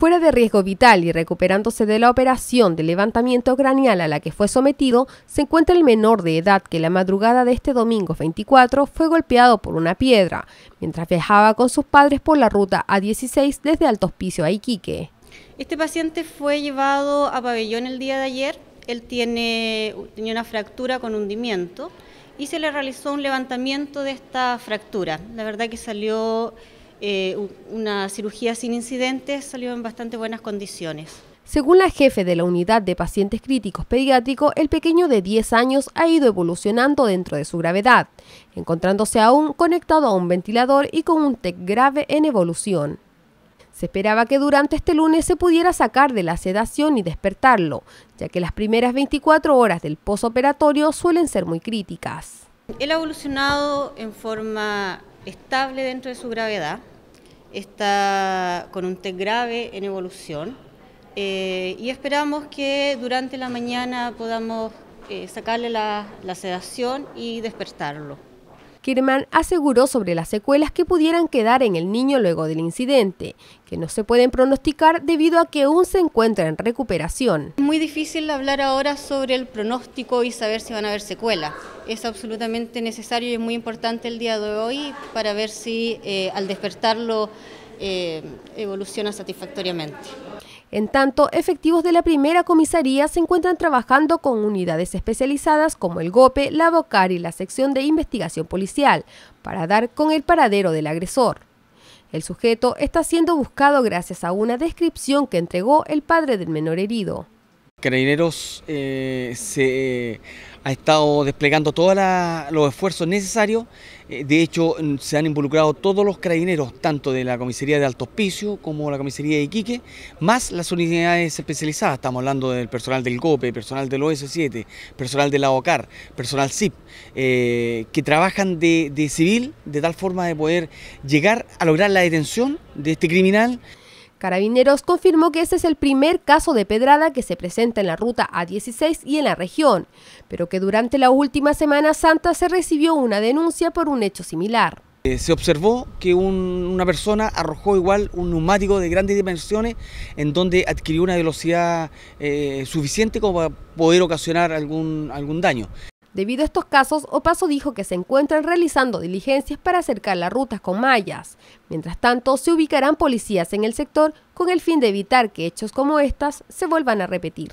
Fuera de riesgo vital y recuperándose de la operación de levantamiento craneal a la que fue sometido, se encuentra el menor de edad que la madrugada de este domingo 24 fue golpeado por una piedra, mientras viajaba con sus padres por la ruta A16 desde Alto Hospicio a Iquique. Este paciente fue llevado a pabellón el día de ayer, él tiene, tenía una fractura con hundimiento y se le realizó un levantamiento de esta fractura. La verdad que salió eh, una cirugía sin incidentes, salió en bastante buenas condiciones. Según la jefe de la unidad de pacientes críticos pediátricos, el pequeño de 10 años ha ido evolucionando dentro de su gravedad, encontrándose aún conectado a un ventilador y con un TEC grave en evolución. Se esperaba que durante este lunes se pudiera sacar de la sedación y despertarlo, ya que las primeras 24 horas del posoperatorio suelen ser muy críticas. Él ha evolucionado en forma estable dentro de su gravedad, está con un test grave en evolución eh, y esperamos que durante la mañana podamos eh, sacarle la sedación y despertarlo. Kirman aseguró sobre las secuelas que pudieran quedar en el niño luego del incidente, que no se pueden pronosticar debido a que aún se encuentra en recuperación. Es muy difícil hablar ahora sobre el pronóstico y saber si van a haber secuelas. Es absolutamente necesario y muy importante el día de hoy para ver si eh, al despertarlo eh, evoluciona satisfactoriamente. En tanto, efectivos de la primera comisaría se encuentran trabajando con unidades especializadas como el GOPE, la BOCAR y la sección de investigación policial para dar con el paradero del agresor. El sujeto está siendo buscado gracias a una descripción que entregó el padre del menor herido. Carabineros eh, se eh, ha estado desplegando todos los esfuerzos necesarios. Eh, de hecho, se han involucrado todos los carabineros, tanto de la comisaría de Alto Hospicio como la comisaría de Iquique, más las unidades especializadas. Estamos hablando del personal del GOPE, personal del OS7, personal de la OCAR, personal CIP, que trabajan de civil de tal forma de poder llegar a lograr la detención de este criminal. Carabineros confirmó que este es el primer caso de pedrada que se presenta en la ruta A16 y en la región, pero que durante la última Semana Santa se recibió una denuncia por un hecho similar. Eh, se observó que una persona arrojó igual un neumático de grandes dimensiones en donde adquirió una velocidad eh, suficiente como para poder ocasionar algún, algún daño. Debido a estos casos, Opaso dijo que se encuentran realizando diligencias para acercar las rutas con mallas. Mientras tanto, se ubicarán policías en el sector con el fin de evitar que hechos como estas se vuelvan a repetir.